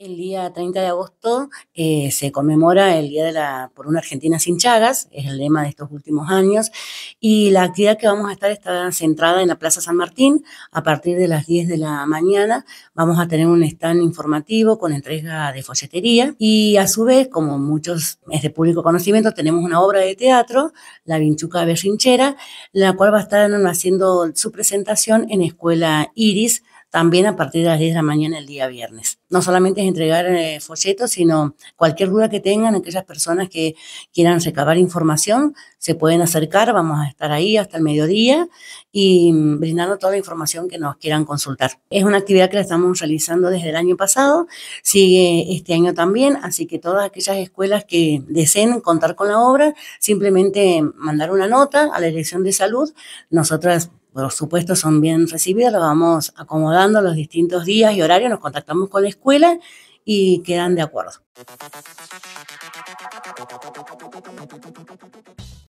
El día 30 de agosto eh, se conmemora el Día de la por una Argentina sin Chagas, es el lema de estos últimos años, y la actividad que vamos a estar está centrada en la Plaza San Martín. A partir de las 10 de la mañana vamos a tener un stand informativo con entrega de folletería y a su vez, como muchos es de público conocimiento, tenemos una obra de teatro, La Vinchuca Berrinchera, la cual va a estar haciendo su presentación en Escuela Iris también a partir de las 10 de la mañana el día viernes. No solamente es entregar eh, folletos, sino cualquier duda que tengan, aquellas personas que quieran recabar información, se pueden acercar, vamos a estar ahí hasta el mediodía y mm, brindando toda la información que nos quieran consultar. Es una actividad que la estamos realizando desde el año pasado, sigue este año también, así que todas aquellas escuelas que deseen contar con la obra, simplemente mandar una nota a la dirección de salud. Nosotras por supuesto, son bien recibidas, los vamos acomodando los distintos días y horarios, nos contactamos con la escuela y quedan de acuerdo.